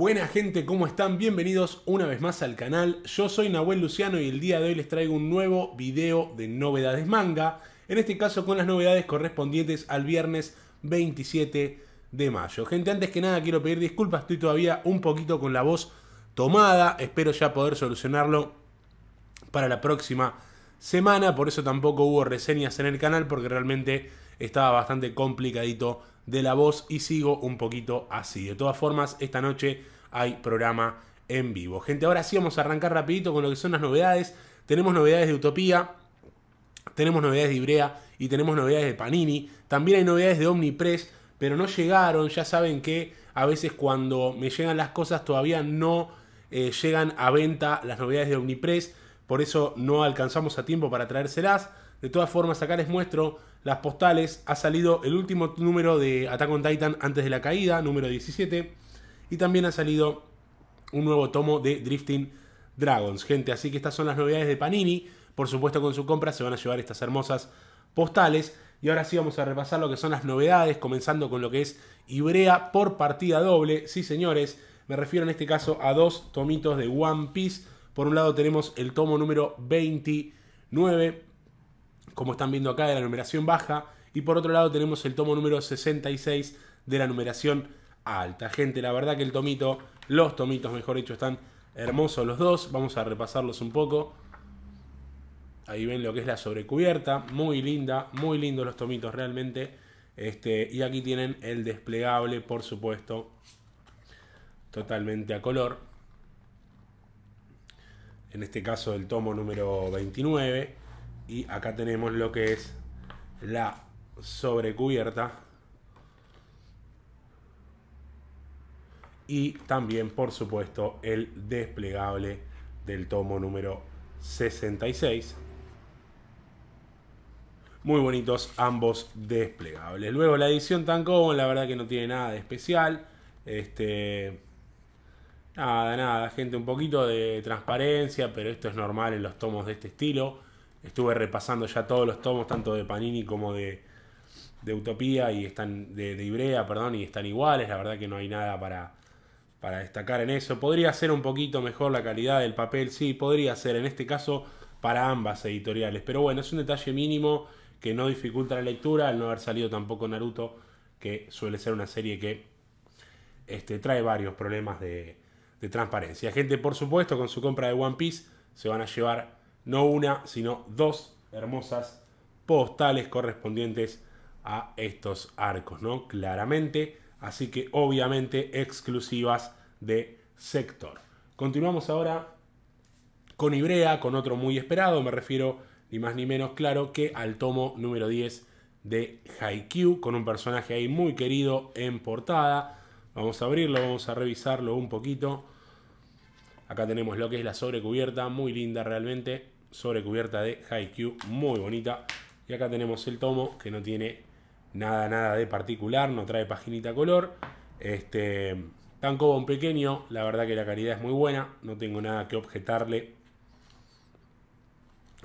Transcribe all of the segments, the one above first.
Buena gente, ¿cómo están? Bienvenidos una vez más al canal. Yo soy Nahuel Luciano y el día de hoy les traigo un nuevo video de novedades manga. En este caso con las novedades correspondientes al viernes 27 de mayo. Gente, antes que nada quiero pedir disculpas, estoy todavía un poquito con la voz tomada. Espero ya poder solucionarlo para la próxima semana. Por eso tampoco hubo reseñas en el canal porque realmente estaba bastante complicadito de la voz y sigo un poquito así. De todas formas, esta noche hay programa en vivo. Gente, ahora sí vamos a arrancar rapidito con lo que son las novedades. Tenemos novedades de Utopía, tenemos novedades de Ibrea y tenemos novedades de Panini. También hay novedades de Omnipress, pero no llegaron. Ya saben que a veces cuando me llegan las cosas todavía no eh, llegan a venta las novedades de Omnipress. Por eso no alcanzamos a tiempo para traérselas. De todas formas, acá les muestro las postales. Ha salido el último número de Attack on Titan antes de la caída, número 17. Y también ha salido un nuevo tomo de Drifting Dragons, gente. Así que estas son las novedades de Panini. Por supuesto, con su compra se van a llevar estas hermosas postales. Y ahora sí vamos a repasar lo que son las novedades, comenzando con lo que es Ibrea por partida doble. Sí, señores, me refiero en este caso a dos tomitos de One Piece. Por un lado tenemos el tomo número 29, como están viendo acá, de la numeración baja. Y por otro lado tenemos el tomo número 66 de la numeración alta. Gente, la verdad que el tomito, los tomitos mejor dicho, están hermosos los dos. Vamos a repasarlos un poco. Ahí ven lo que es la sobrecubierta. Muy linda, muy lindos los tomitos realmente. Este, y aquí tienen el desplegable, por supuesto, totalmente a color. En este caso el tomo número 29. Y acá tenemos lo que es la sobrecubierta. Y también, por supuesto, el desplegable del tomo número 66. Muy bonitos ambos desplegables. Luego la edición tan común, la verdad que no tiene nada de especial. Este, nada, nada, gente, un poquito de transparencia, pero esto es normal en los tomos de este estilo. Estuve repasando ya todos los tomos, tanto de Panini como de, Utopía y están de, de, Ibrea, perdón, y están iguales. La verdad que no hay nada para, para destacar en eso. Podría ser un poquito mejor la calidad del papel, sí, podría ser en este caso para ambas editoriales. Pero bueno, es un detalle mínimo que no dificulta la lectura al no haber salido tampoco Naruto, que suele ser una serie que este, trae varios problemas de, de transparencia. Gente, por supuesto, con su compra de One Piece se van a llevar no una, sino dos hermosas postales correspondientes a estos arcos, ¿no? Claramente, así que obviamente exclusivas de sector. Continuamos ahora con Ibrea, con otro muy esperado, me refiero ni más ni menos claro que al tomo número 10 de Haikyuu, con un personaje ahí muy querido en portada. Vamos a abrirlo, vamos a revisarlo un poquito. Acá tenemos lo que es la sobrecubierta, muy linda realmente sobre cubierta de Haikyuu, muy bonita. Y acá tenemos el tomo que no tiene nada, nada de particular, no trae paginita color. Este, tan un pequeño, la verdad que la calidad es muy buena, no tengo nada que objetarle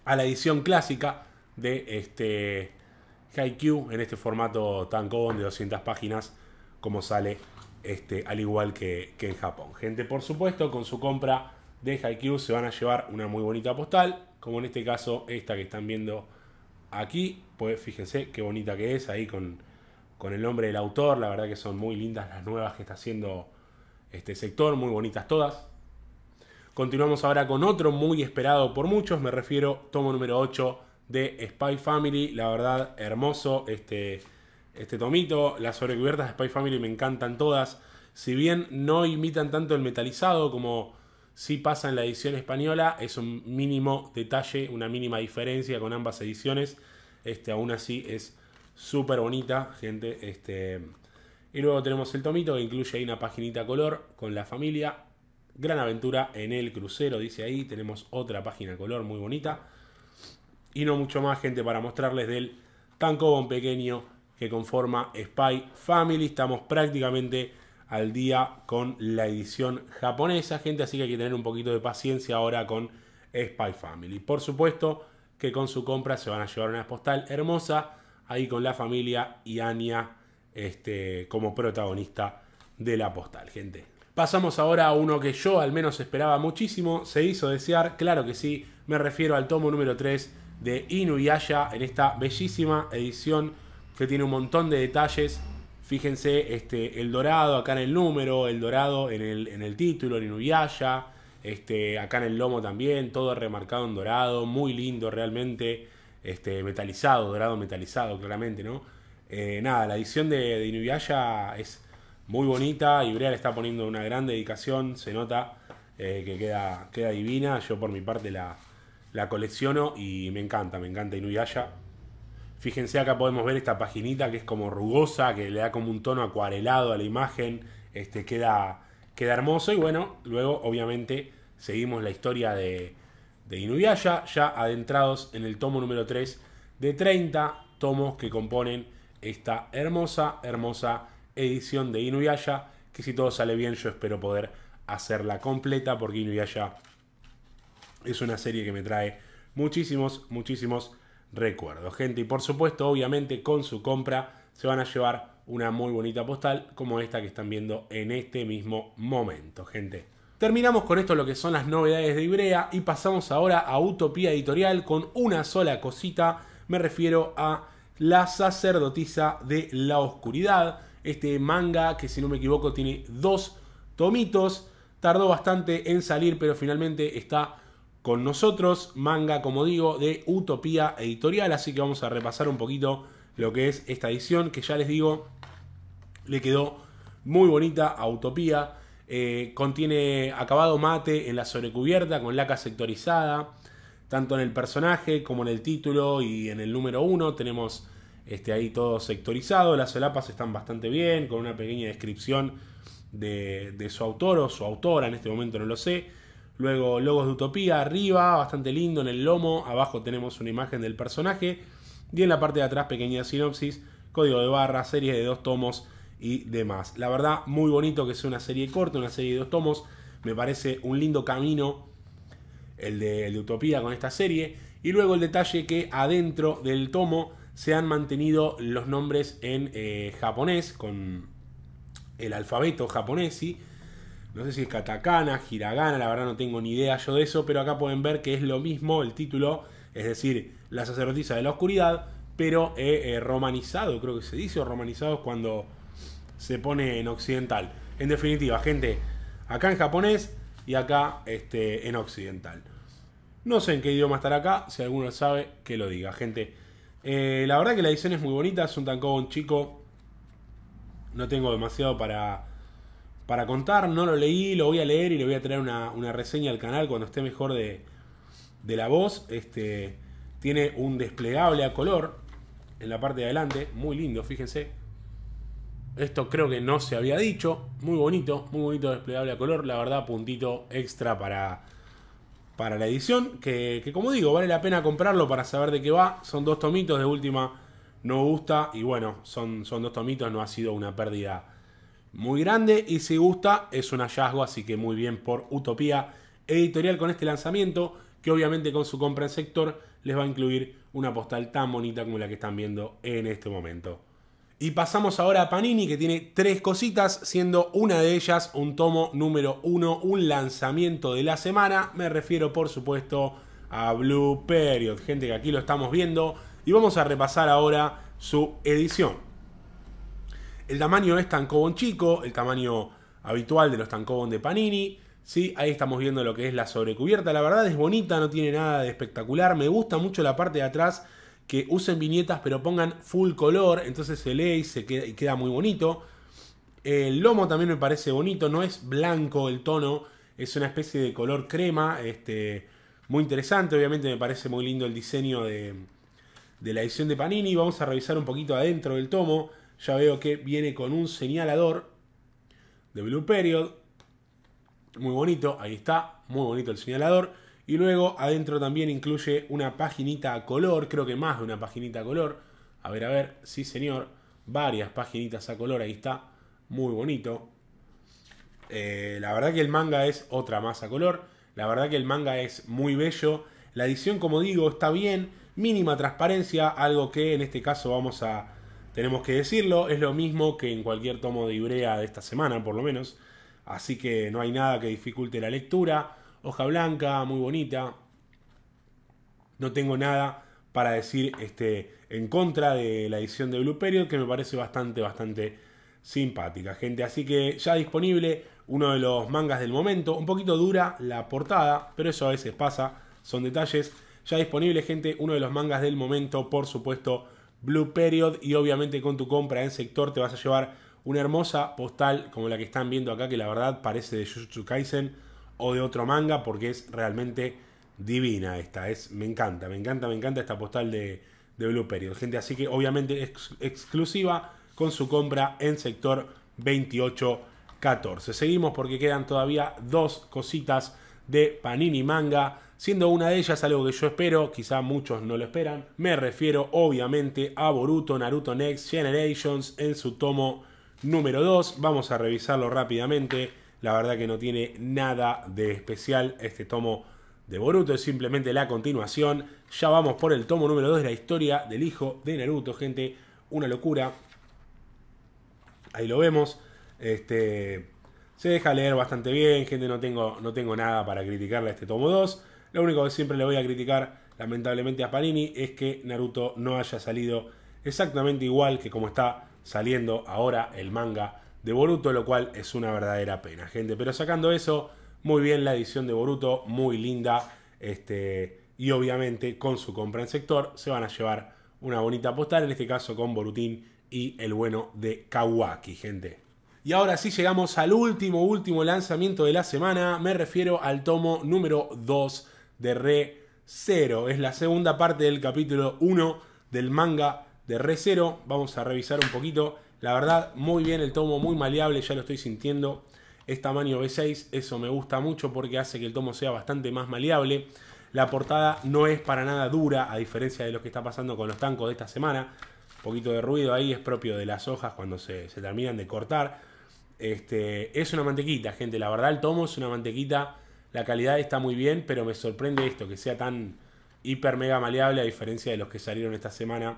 a la edición clásica de este Haikyuu en este formato tan de 200 páginas como sale este, al igual que, que en Japón. Gente, por supuesto, con su compra de Haikyuu se van a llevar una muy bonita postal, como en este caso esta que están viendo aquí, pues fíjense qué bonita que es ahí con, con el nombre del autor, la verdad que son muy lindas las nuevas que está haciendo este sector, muy bonitas todas. Continuamos ahora con otro muy esperado por muchos, me refiero tomo número 8 de Spy Family, la verdad hermoso este, este tomito, las sobrecubiertas de Spy Family me encantan todas, si bien no imitan tanto el metalizado como si pasa en la edición española, es un mínimo detalle, una mínima diferencia con ambas ediciones. Este, aún así es súper bonita, gente. Este, y luego tenemos el tomito que incluye ahí una paginita color con la familia. Gran aventura en el crucero, dice ahí. Tenemos otra página color muy bonita. Y no mucho más, gente, para mostrarles del tan pequeño que conforma Spy Family. Estamos prácticamente al día con la edición japonesa, gente, así que hay que tener un poquito de paciencia ahora con Spy Family. Por supuesto que con su compra se van a llevar una postal hermosa ahí con la familia y Anya este, como protagonista de la postal, gente. Pasamos ahora a uno que yo al menos esperaba muchísimo, se hizo desear, claro que sí, me refiero al tomo número 3 de Inuyasha en esta bellísima edición que tiene un montón de detalles Fíjense, este, El Dorado acá en el número, El Dorado en el, en el título, en Inuyasha, este, acá en el lomo también, todo remarcado en dorado, muy lindo realmente, este, metalizado, dorado metalizado claramente, ¿no? Eh, nada, la edición de, de, es muy bonita, Ibrea le está poniendo una gran dedicación, se nota eh, que queda, divina, yo por mi parte la, colecciono y me encanta, me encanta Inuyasha. Fíjense acá podemos ver esta paginita que es como rugosa, que le da como un tono acuarelado a la imagen, este, queda, queda hermoso y bueno, luego obviamente seguimos la historia de, de Inuyasha, ya adentrados en el tomo número 3 de 30 tomos que componen esta hermosa, hermosa edición de Inuyasha, que si todo sale bien yo espero poder hacerla completa porque Inuyasha es una serie que me trae muchísimos, muchísimos Recuerdo, gente. Y por supuesto, obviamente, con su compra se van a llevar una muy bonita postal como esta que están viendo en este mismo momento, gente. Terminamos con esto lo que son las novedades de Ibrea y pasamos ahora a Utopía Editorial con una sola cosita. Me refiero a La sacerdotisa de la oscuridad, este manga que si no me equivoco tiene dos tomitos. Tardó bastante en salir, pero finalmente está con nosotros, manga, como digo, de Utopía Editorial, así que vamos a repasar un poquito lo que es esta edición, que ya les digo, le quedó muy bonita a Utopía. Eh, contiene acabado mate en la sobrecubierta con laca sectorizada, tanto en el personaje como en el título y en el número uno... tenemos este, ahí todo sectorizado, las solapas están bastante bien, con una pequeña descripción de, su autor o su autora, en este momento no lo sé. Luego logos de Utopía arriba, bastante lindo en el lomo. Abajo tenemos una imagen del personaje. Y en la parte de atrás pequeña sinopsis, código de barra, serie de dos tomos y demás. La verdad, muy bonito que sea una serie corta, una serie de dos tomos. Me parece un lindo camino el de, Utopía con esta serie. Y luego el detalle que adentro del tomo se han mantenido los nombres en eh, japonés, con el alfabeto japonés, ¿sí? No sé si es katakana, hiragana, la verdad no tengo ni idea yo de eso, pero acá pueden ver que es lo mismo el título, es decir, la sacerdotisa de la oscuridad, pero eh, eh, romanizado, creo que se dice, o romanizado es cuando se pone en occidental. En definitiva, gente, acá en japonés y acá este, en occidental. No sé en qué idioma estará acá, si alguno sabe, que lo diga, gente. Eh, la verdad que la edición es muy bonita, es un tancón chico. No tengo demasiado para para contar. No lo leí, lo voy a leer y le voy a traer una, reseña al canal cuando esté mejor de, la voz. Este, tiene un desplegable a color en la parte de adelante, muy lindo, fíjense. Esto creo que no se había dicho. Muy bonito, muy bonito desplegable a color. La verdad, puntito extra para, para la edición. Que, que como digo, vale la pena comprarlo para saber de qué va. Son dos tomitos de última. No gusta. Y bueno, son, son dos tomitos. No ha sido una pérdida muy grande y si gusta es un hallazgo, así que muy bien por Utopía Editorial con este lanzamiento, que obviamente con su compra en sector les va a incluir una postal tan bonita como la que están viendo en este momento. Y pasamos ahora a Panini, que tiene tres cositas, siendo una de ellas un tomo número uno, un lanzamiento de la semana. Me refiero, por supuesto, a Blue Period, gente que aquí lo estamos viendo. Y vamos a repasar ahora su edición. El tamaño es tancobón chico, el tamaño habitual de los tancobón de Panini. ¿sí? Ahí estamos viendo lo que es la sobrecubierta. La verdad es bonita, no tiene nada de espectacular. Me gusta mucho la parte de atrás que usen viñetas pero pongan full color. Entonces se lee y, se queda, queda muy bonito. El lomo también me parece bonito. No es blanco el tono, es una especie de color crema. Este, muy interesante, obviamente me parece muy lindo el diseño de, de la edición de Panini. Vamos a revisar un poquito adentro del tomo. Ya veo que viene con un señalador de Blue Period. Muy bonito, ahí está, muy bonito el señalador. Y luego adentro también incluye una paginita a color, creo que más de una paginita a color. A ver, a ver, sí señor, varias paginitas a color, ahí está, muy bonito. Eh, la verdad que el manga es otra más a color, la verdad que el manga es muy bello. La edición, como digo, está bien, mínima transparencia, algo que en este caso vamos a, tenemos que decirlo, es lo mismo que en cualquier tomo de Ibrea de esta semana, por lo menos. Así que no hay nada que dificulte la lectura. Hoja blanca, muy bonita. No tengo nada para decir este, en contra de la edición de Blue Period, que me parece bastante, bastante simpática, gente. Así que ya disponible uno de los mangas del momento. Un poquito dura la portada, pero eso a veces pasa, son detalles. Ya disponible, gente, uno de los mangas del momento, por supuesto Blue Period y obviamente con tu compra en sector te vas a llevar una hermosa postal como la que están viendo acá que la verdad parece de Jujutsu Kaisen o de otro manga porque es realmente divina esta, es, me encanta, me encanta, me encanta esta postal de, de Blue Period, gente, así que obviamente es exclusiva con su compra en sector 2814. Seguimos porque quedan todavía dos cositas de Panini Manga, siendo una de ellas algo que yo espero, quizá muchos no lo esperan. Me refiero obviamente a Boruto Naruto Next Generations en su tomo número 2. Vamos a revisarlo rápidamente. La verdad que no tiene nada de especial este tomo de Boruto, es simplemente la continuación. Ya vamos por el tomo número 2 de la historia del hijo de Naruto, gente. Una locura. Ahí lo vemos. Este, se deja leer bastante bien, gente, no tengo, no tengo nada para criticarle a este tomo 2. Lo único que siempre le voy a criticar, lamentablemente, a Panini es que Naruto no haya salido exactamente igual que como está saliendo ahora el manga de Boruto, lo cual es una verdadera pena, gente. Pero sacando eso, muy bien la edición de Boruto, muy linda. Este, y obviamente con su compra en sector se van a llevar una bonita postal, en este caso con Borutín y el bueno de Kawaki, gente. Y ahora sí llegamos al último, último lanzamiento de la semana. Me refiero al tomo número 2 de Re 0. Es la segunda parte del capítulo 1 del manga de Re 0. Vamos a revisar un poquito. La verdad, muy bien el tomo, muy maleable, ya lo estoy sintiendo. Es tamaño B6, eso me gusta mucho porque hace que el tomo sea bastante más maleable. La portada no es para nada dura, a diferencia de lo que está pasando con los tancos de esta semana. Un poquito de ruido ahí es propio de las hojas cuando se, se terminan de cortar este, es una mantequita, gente. La verdad, el tomo es una mantequita. La calidad está muy bien, pero me sorprende esto, que sea tan hiper mega maleable, a diferencia de los que salieron esta semana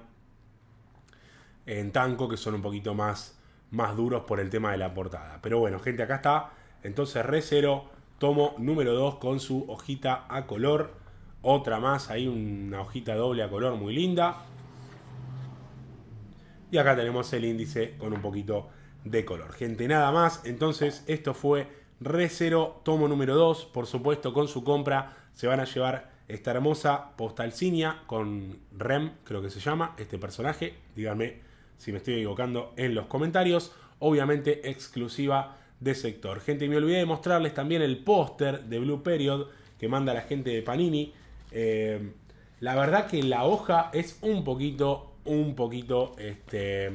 en Tanco, que son un poquito más, más duros por el tema de la portada. Pero bueno, gente, acá está. Entonces, Re cero, tomo número 2 con su hojita a color. Otra más, ahí una hojita doble a color muy linda. Y acá tenemos el índice con un poquito de color. Gente, nada más. Entonces, esto fue Re tomo número 2. Por supuesto, con su compra se van a llevar esta hermosa postalcinia con Rem, creo que se llama, este personaje. Díganme si me estoy equivocando en los comentarios. Obviamente, exclusiva de sector. Gente, me olvidé de mostrarles también el póster de Blue Period que manda la gente de Panini. Eh, la verdad que la hoja es un poquito, un poquito, este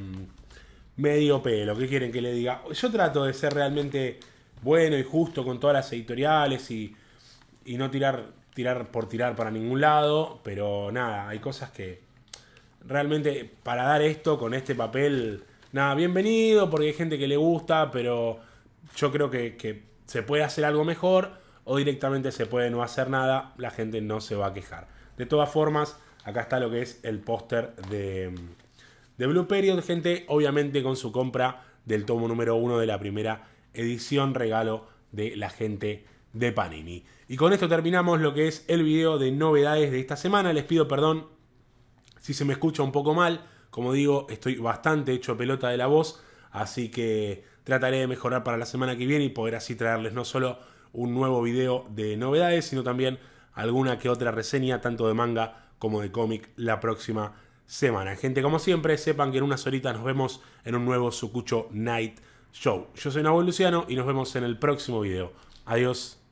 medio pelo. ¿Qué quieren que le diga? Yo trato de ser realmente bueno y justo con todas las editoriales y, y no tirar, tirar por tirar para ningún lado, pero nada, hay cosas que realmente para dar esto con este papel, nada, bienvenido, porque hay gente que le gusta, pero yo creo que se puede hacer algo mejor o directamente se puede no hacer nada, la gente no se va a quejar. De todas formas, acá está lo que es el póster de, de Blue Period, gente, obviamente con su compra del tomo número uno de la primera edición regalo de la gente de Panini. Y con esto terminamos lo que es el video de novedades de esta semana. Les pido perdón si se me escucha un poco mal. Como digo, estoy bastante hecho pelota de la voz, así que trataré de mejorar para la semana que viene y poder así traerles no solo un nuevo video de novedades, sino también alguna que otra reseña, tanto de manga como de cómic, la próxima semana. Gente, como siempre, sepan que en unas horitas nos vemos en un nuevo Sucucho Night Show. Yo soy Nahuel Luciano y nos vemos en el próximo video. Adiós.